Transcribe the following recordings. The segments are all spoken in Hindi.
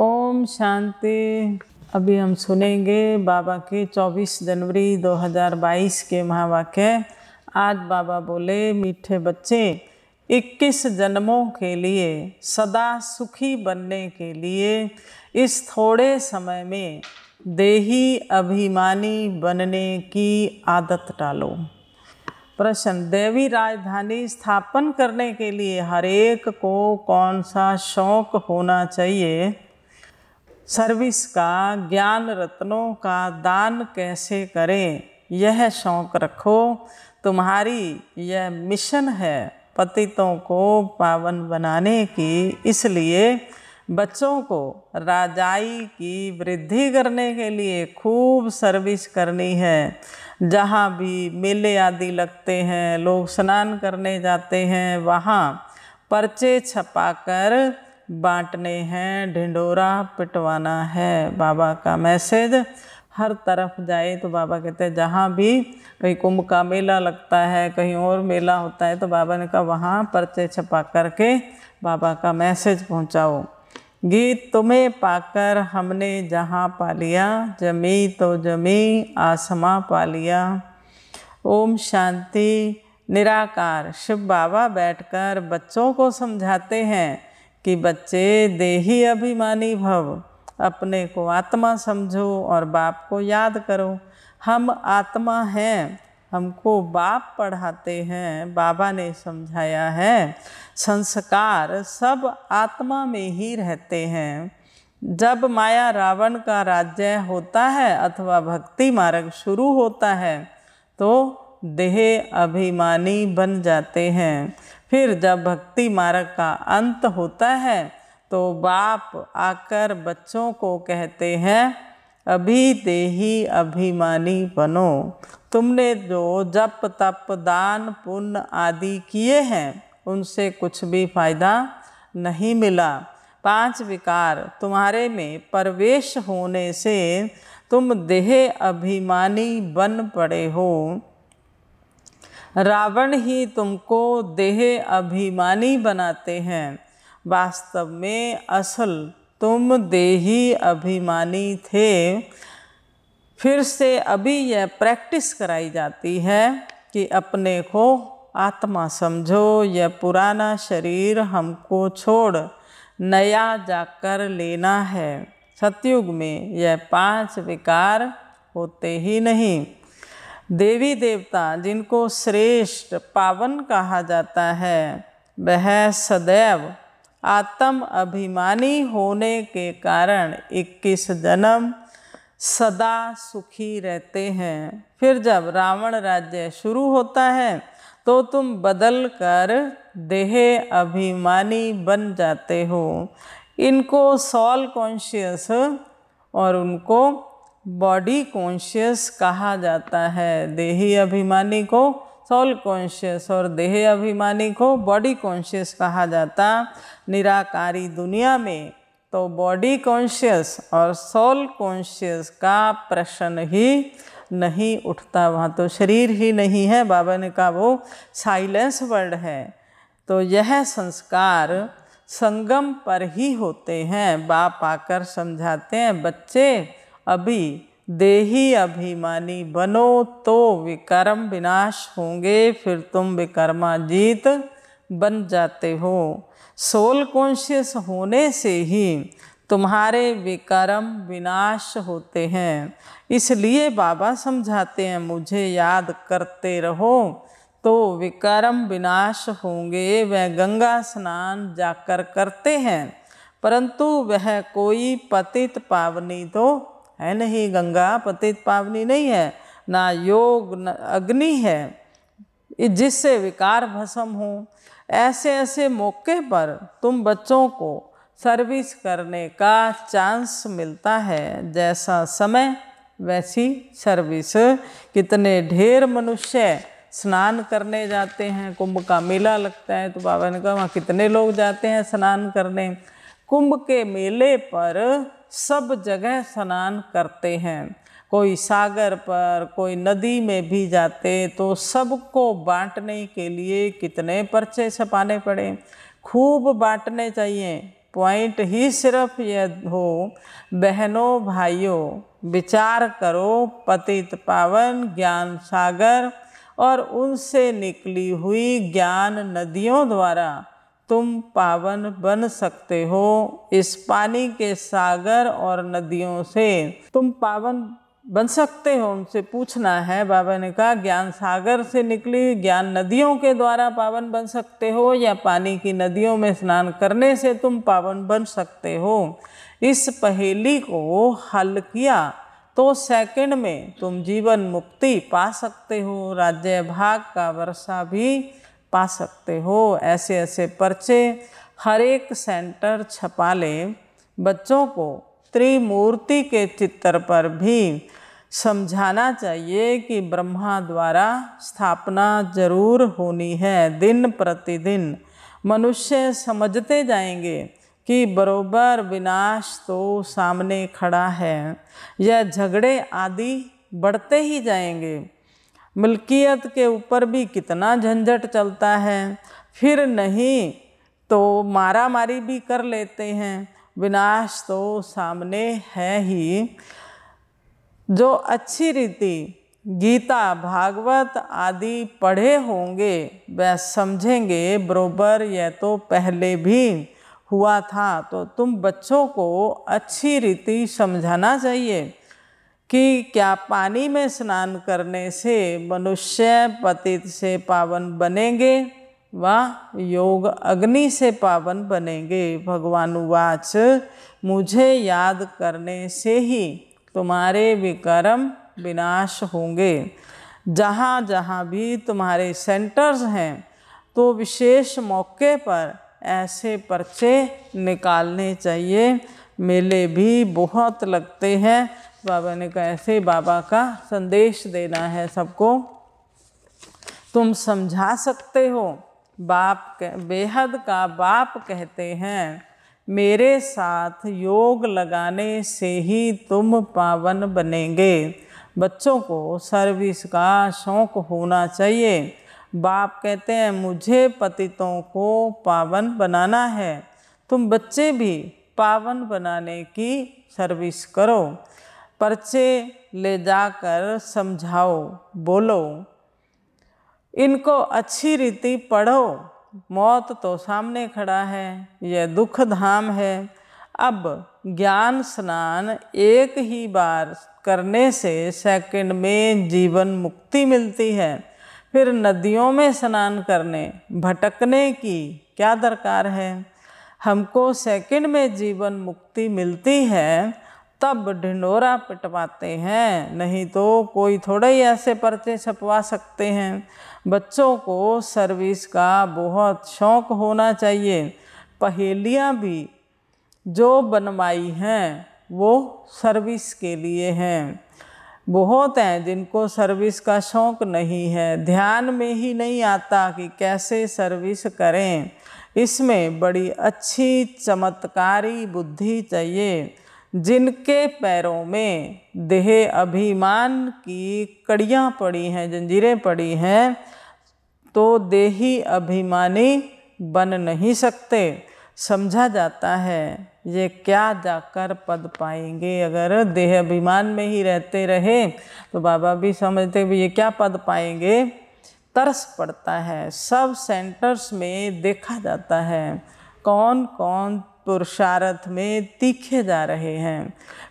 ओम शांति अभी हम सुनेंगे बाबा के 24 जनवरी 2022 के महावाक्य आज बाबा बोले मीठे बच्चे 21 जन्मों के लिए सदा सुखी बनने के लिए इस थोड़े समय में देही अभिमानी बनने की आदत डालो प्रश्न देवी राजधानी स्थापन करने के लिए हरेक को कौन सा शौक होना चाहिए सर्विस का ज्ञान रत्नों का दान कैसे करें यह शौक रखो तुम्हारी यह मिशन है पतितों को पावन बनाने की इसलिए बच्चों को राजाई की वृद्धि करने के लिए खूब सर्विस करनी है जहाँ भी मेले आदि लगते हैं लोग स्नान करने जाते हैं वहाँ पर्चे छपाकर बांटने हैं ढिंडोरा पिटवाना है बाबा का मैसेज हर तरफ जाए तो बाबा कहते हैं जहाँ भी कहीं कुंभ का मेला लगता है कहीं और मेला होता है तो बाबा ने कहा वहाँ परचे छपा करके बाबा का मैसेज पहुँचाओ गीत तुम्हें पाकर हमने जहाँ पा लिया जमी तो जमी आसमां पा लिया ओम शांति निराकार शिव बाबा बैठकर बच्चों को समझाते हैं कि बच्चे देही अभिमानी भव अपने को आत्मा समझो और बाप को याद करो हम आत्मा हैं हमको बाप पढ़ाते हैं बाबा ने समझाया है संस्कार सब आत्मा में ही रहते हैं जब माया रावण का राज्य होता है अथवा भक्ति मार्ग शुरू होता है तो देह अभिमानी बन जाते हैं फिर जब भक्ति मार्ग का अंत होता है तो बाप आकर बच्चों को कहते हैं अभी ही अभिमानी बनो तुमने जो जप तप दान पुण्य आदि किए हैं उनसे कुछ भी फायदा नहीं मिला पांच विकार तुम्हारे में प्रवेश होने से तुम देह अभिमानी बन पड़े हो रावण ही तुमको देह अभिमानी बनाते हैं वास्तव में असल तुम देही अभिमानी थे फिर से अभी यह प्रैक्टिस कराई जाती है कि अपने को आत्मा समझो यह पुराना शरीर हमको छोड़ नया जाकर लेना है सतयुग में यह पांच विकार होते ही नहीं देवी देवता जिनको श्रेष्ठ पावन कहा जाता है वह सदैव आत्म अभिमानी होने के कारण 21 जन्म सदा सुखी रहते हैं फिर जब रावण राज्य शुरू होता है तो तुम बदल कर देह अभिमानी बन जाते हो इनको सॉल कॉन्शियस और उनको बॉडी कॉन्शियस कहा जाता है देही अभिमानी को सोल कॉन्शियस और देह अभिमानी को बॉडी कॉन्शियस कहा जाता निराकारी दुनिया में तो बॉडी कॉन्शियस और सोल कॉन्शियस का प्रश्न ही नहीं उठता वहाँ तो शरीर ही नहीं है बाबा ने कहा वो साइलेंस वर्ड है तो यह संस्कार संगम पर ही होते हैं बाप आकर समझाते हैं बच्चे अभी देही अभिमानी बनो तो विकर्म विनाश होंगे फिर तुम विकर्मा जीत बन जाते हो सोल कॉन्शियस होने से ही तुम्हारे विकर्म विनाश होते हैं इसलिए बाबा समझाते हैं मुझे याद करते रहो तो विकर्म विनाश होंगे वह गंगा स्नान जाकर करते हैं परंतु वह कोई पतित पावनी तो है नहीं गंगा पतित पावनी नहीं है ना योग न अग्नि है जिससे विकार भस्म हो ऐसे ऐसे मौके पर तुम बच्चों को सर्विस करने का चांस मिलता है जैसा समय वैसी सर्विस कितने ढेर मनुष्य स्नान करने जाते हैं कुंभ का मेला लगता है तो बाबा ने कहा वहाँ कितने लोग जाते हैं स्नान करने कुंभ के मेले पर सब जगह स्नान करते हैं कोई सागर पर कोई नदी में भी जाते तो सबको बांटने के लिए कितने पर्चे छपाने पड़े खूब बांटने चाहिए पॉइंट ही सिर्फ यह हो बहनों भाइयों विचार करो पतित पावन ज्ञान सागर और उनसे निकली हुई ज्ञान नदियों द्वारा तुम पावन बन सकते हो इस पानी के सागर और नदियों से तुम पावन बन सकते हो उनसे पूछना है बाबा ने कहा ज्ञान सागर से निकली ज्ञान नदियों के द्वारा पावन बन सकते हो या पानी की नदियों में स्नान करने से तुम पावन बन सकते हो इस पहेली को हल किया तो सेकंड में तुम जीवन मुक्ति पा सकते हो राज्य भाग का वर्षा भी पा सकते हो ऐसे ऐसे पर्चे हर एक सेंटर छपा ले बच्चों को त्रिमूर्ति के चित्र पर भी समझाना चाहिए कि ब्रह्मा द्वारा स्थापना जरूर होनी है दिन प्रतिदिन मनुष्य समझते जाएंगे कि बरोबर विनाश तो सामने खड़ा है यह झगड़े आदि बढ़ते ही जाएंगे मिल्कियत के ऊपर भी कितना झंझट चलता है फिर नहीं तो मारा मारी भी कर लेते हैं विनाश तो सामने है ही जो अच्छी रीति गीता भागवत आदि पढ़े होंगे वह समझेंगे बरोबर यह तो पहले भी हुआ था तो तुम बच्चों को अच्छी रीति समझाना चाहिए कि क्या पानी में स्नान करने से मनुष्य पतित से पावन बनेंगे व योग अग्नि से पावन बनेंगे भगवान वाच मुझे याद करने से ही तुम्हारे विकर्म विनाश होंगे जहाँ जहाँ भी तुम्हारे सेंटर्स हैं तो विशेष मौके पर ऐसे पर्चे निकालने चाहिए मेले भी बहुत लगते हैं बाबा ने कहा ऐसे बाबा का संदेश देना है सबको तुम समझा सकते हो बाप बेहद का बाप कहते हैं मेरे साथ योग लगाने से ही तुम पावन बनेंगे बच्चों को सर्विस का शौक होना चाहिए बाप कहते हैं मुझे पतितों को पावन बनाना है तुम बच्चे भी पावन बनाने की सर्विस करो पर्चे ले जाकर समझाओ बोलो इनको अच्छी रीति पढ़ो मौत तो सामने खड़ा है यह दुख धाम है अब ज्ञान स्नान एक ही बार करने से सेकंड में जीवन मुक्ति मिलती है फिर नदियों में स्नान करने भटकने की क्या दरकार है हमको सेकंड में जीवन मुक्ति मिलती है तब ढिंडोरा पिटवाते हैं नहीं तो कोई थोड़े ही ऐसे पर्चे छपवा सकते हैं बच्चों को सर्विस का बहुत शौक होना चाहिए पहेलियाँ भी जो बनवाई हैं वो सर्विस के लिए हैं बहुत हैं जिनको सर्विस का शौक नहीं है ध्यान में ही नहीं आता कि कैसे सर्विस करें इसमें बड़ी अच्छी चमत्कारी बुद्धि चाहिए जिनके पैरों में देह अभिमान की कड़ियाँ पड़ी हैं जंजीरें पड़ी हैं तो देही अभिमानी बन नहीं सकते समझा जाता है ये क्या जाकर पद पाएंगे अगर देह अभिमान में ही रहते रहे तो बाबा भी समझते भी ये क्या पद पाएंगे तरस पड़ता है सब सेंटर्स में देखा जाता है कौन कौन पुरुषार्थ में तीखे जा रहे हैं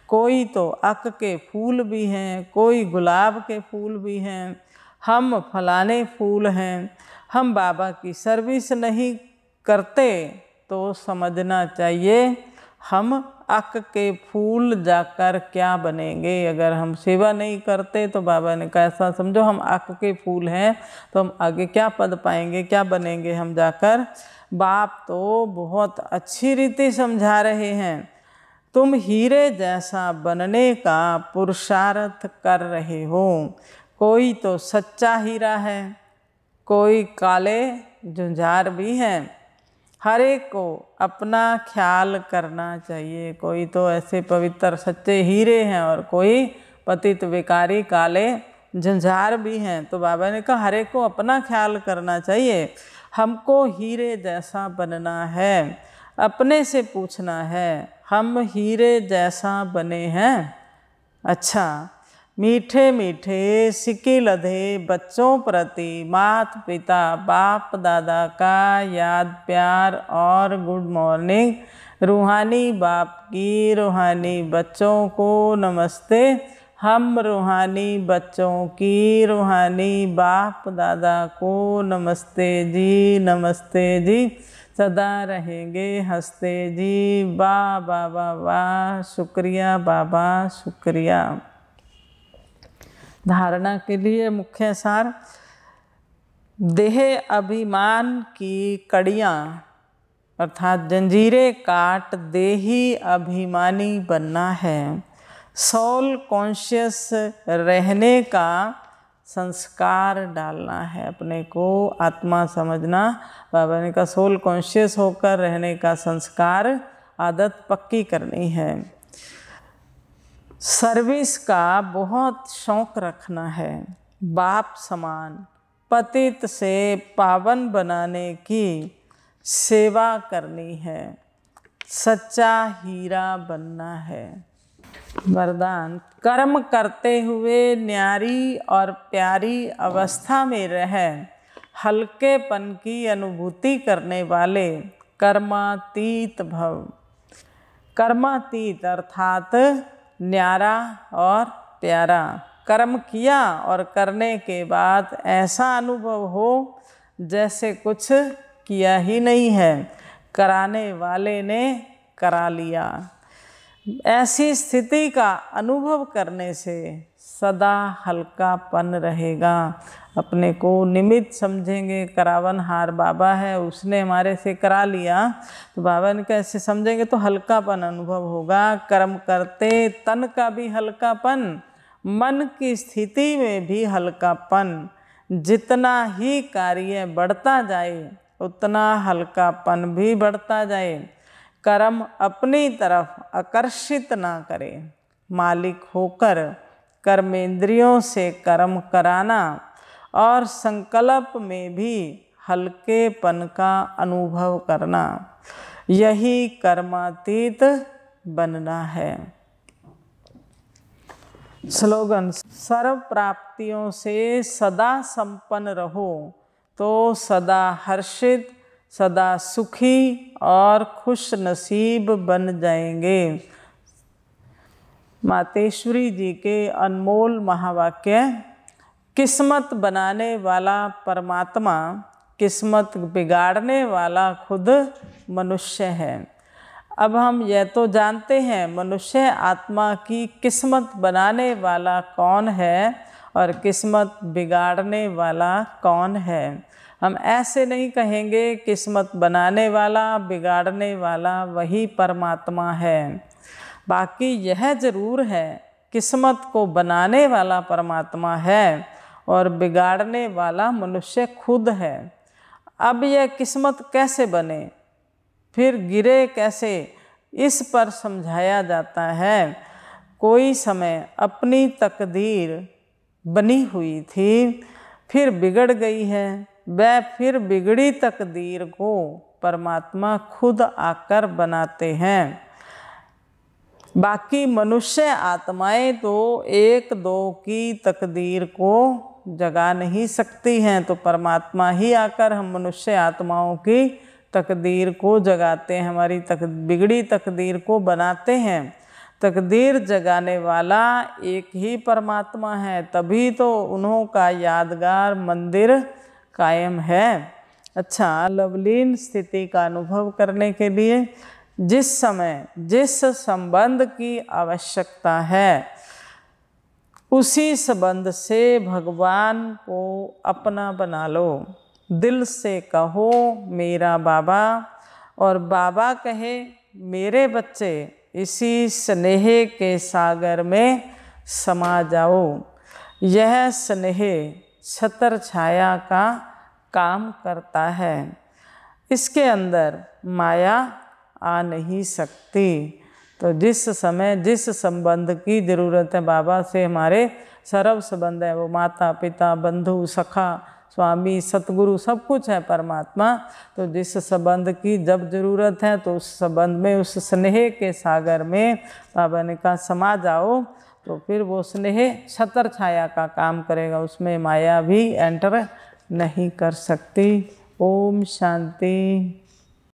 कोई तो अक के फूल भी हैं कोई गुलाब के फूल भी हैं हम फलाने फूल हैं हम बाबा की सर्विस नहीं करते तो समझना चाहिए हम अक के फूल जाकर क्या बनेंगे अगर हम सेवा नहीं करते तो बाबा ने कहा ऐसा समझो हम अक के फूल हैं तो हम आगे क्या पद पाएंगे क्या बनेंगे हम जाकर बाप तो बहुत अच्छी रीति समझा रहे हैं तुम हीरे जैसा बनने का पुरुषार्थ कर रहे हो कोई तो सच्चा हीरा है कोई काले झुंझार भी हैं हर एक को अपना ख्याल करना चाहिए कोई तो ऐसे पवित्र सच्चे हीरे हैं और कोई पतित विकारी काले झंझार भी हैं तो बाबा ने कहा हर एक को अपना ख्याल करना चाहिए हमको हीरे जैसा बनना है अपने से पूछना है हम हीरे जैसा बने हैं अच्छा मीठे मीठे सिक्के लधे बच्चों प्रति मात पिता बाप दादा का याद प्यार और गुड मॉर्निंग रूहानी बाप की रूहानी बच्चों को नमस्ते हम रूहानी बच्चों की रूहानी बाप दादा को नमस्ते जी नमस्ते जी सदा रहेंगे हंसते जी वाह बा बा वाह शुक्रिया बाबा शुक्रिया धारणा के लिए मुख्य सार देह अभिमान की कड़ियाँ अर्थात जंजीरे काट देही अभिमानी बनना है सोल कॉन्शियस रहने का संस्कार डालना है अपने को आत्मा समझना बाबा ने कहा सोल कॉन्शियस होकर रहने का संस्कार आदत पक्की करनी है सर्विस का बहुत शौक रखना है बाप समान पतित से पावन बनाने की सेवा करनी है सच्चा हीरा बनना है वरदान कर्म करते हुए न्यारी और प्यारी अवस्था में रह हल्केपन की अनुभूति करने वाले कर्मातीत भव कर्मातीत अर्थात न्यारा और प्यारा कर्म किया और करने के बाद ऐसा अनुभव हो जैसे कुछ किया ही नहीं है कराने वाले ने करा लिया ऐसी स्थिति का अनुभव करने से सदा हल्कापन रहेगा अपने को निमित समझेंगे करावन हार बाबा है उसने हमारे से करा लिया तो बाबा ने कैसे समझेंगे तो हल्कापन अनुभव होगा कर्म करते तन का भी हल्कापन मन की स्थिति में भी हल्कापन जितना ही कार्य बढ़ता जाए उतना हल्कापन भी बढ़ता जाए कर्म अपनी तरफ आकर्षित ना करे मालिक होकर कर्मेंद्रियों से कर्म कराना और संकल्प में भी हल्केपन का अनुभव करना यही कर्मातीत बनना है स्लोगन सर्व प्राप्तियों से सदा संपन्न रहो तो सदा हर्षित सदा सुखी और खुश नसीब बन जाएंगे मातेश्वरी जी के अनमोल महावाक्य किस्मत बनाने वाला परमात्मा किस्मत बिगाड़ने वाला खुद मनुष्य है अब हम यह तो जानते हैं मनुष्य आत्मा की किस्मत बनाने वाला कौन है और किस्मत बिगाड़ने वाला कौन है हम ऐसे नहीं कहेंगे किस्मत बनाने वाला बिगाड़ने वाला वही परमात्मा है बाकी यह ज़रूर है किस्मत को बनाने वाला परमात्मा है और बिगाड़ने वाला मनुष्य खुद है अब यह किस्मत कैसे बने फिर गिरे कैसे इस पर समझाया जाता है कोई समय अपनी तकदीर बनी हुई थी फिर बिगड़ गई है वह फिर बिगड़ी तकदीर को परमात्मा खुद आकर बनाते हैं बाकी मनुष्य आत्माएं तो एक दो की तकदीर को जगा नहीं सकती हैं तो परमात्मा ही आकर हम मनुष्य आत्माओं की तकदीर को जगाते हैं हमारी तक बिगड़ी तकदीर को बनाते हैं तकदीर जगाने वाला एक ही परमात्मा है तभी तो उन्हों का यादगार मंदिर कायम है अच्छा लवलीन स्थिति का अनुभव करने के लिए जिस समय जिस संबंध की आवश्यकता है उसी संबंध से भगवान को अपना बना लो दिल से कहो मेरा बाबा और बाबा कहे मेरे बच्चे इसी स्नेह के सागर में समा जाओ यह स्नेह छतर छाया का काम करता है इसके अंदर माया आ नहीं सकती तो जिस समय जिस संबंध की ज़रूरत है बाबा से हमारे सर्व संबंध है वो माता पिता बंधु सखा स्वामी सतगुरु सब कुछ है परमात्मा तो जिस संबंध की जब जरूरत है तो उस संबंध में उस स्नेह के सागर में बाबा ने कहा समा जाओ तो फिर वो स्नेह छतर छाया का काम करेगा उसमें माया भी एंटर नहीं कर सकती ओम शांति